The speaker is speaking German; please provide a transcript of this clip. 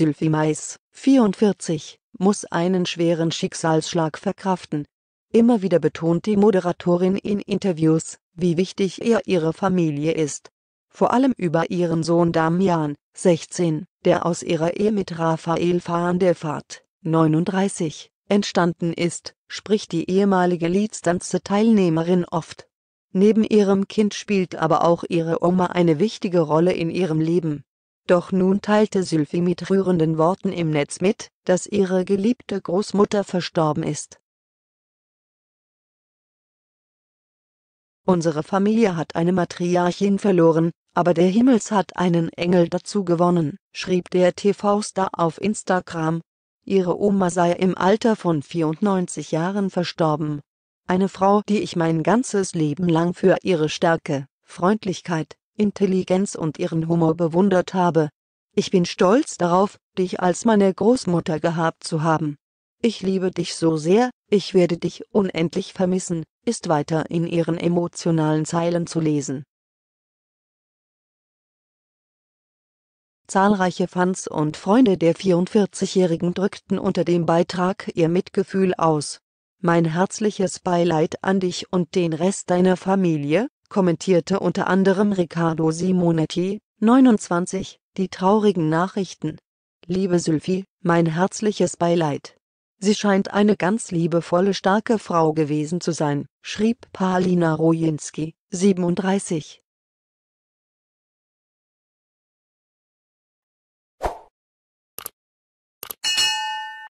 Sylvie Mais, 44, muss einen schweren Schicksalsschlag verkraften. Immer wieder betont die Moderatorin in Interviews, wie wichtig er ihrer Familie ist. Vor allem über ihren Sohn Damian, 16, der aus ihrer Ehe mit Raphael Fahndefahrt, 39, entstanden ist, spricht die ehemalige Leadstanze-Teilnehmerin oft. Neben ihrem Kind spielt aber auch ihre Oma eine wichtige Rolle in ihrem Leben. Doch nun teilte Sylvie mit rührenden Worten im Netz mit, dass ihre geliebte Großmutter verstorben ist. Unsere Familie hat eine Matriarchin verloren, aber der Himmels hat einen Engel dazu gewonnen, schrieb der TV-Star auf Instagram. Ihre Oma sei im Alter von 94 Jahren verstorben. Eine Frau, die ich mein ganzes Leben lang für ihre Stärke, Freundlichkeit, Intelligenz und ihren Humor bewundert habe. Ich bin stolz darauf, dich als meine Großmutter gehabt zu haben. Ich liebe dich so sehr, ich werde dich unendlich vermissen, ist weiter in ihren emotionalen Zeilen zu lesen. Zahlreiche Fans und Freunde der 44-Jährigen drückten unter dem Beitrag ihr Mitgefühl aus. Mein herzliches Beileid an dich und den Rest deiner Familie, kommentierte unter anderem Riccardo Simonetti, 29, die traurigen Nachrichten. Liebe Sylvie, mein herzliches Beileid. Sie scheint eine ganz liebevolle starke Frau gewesen zu sein, schrieb Paulina Roginski, 37.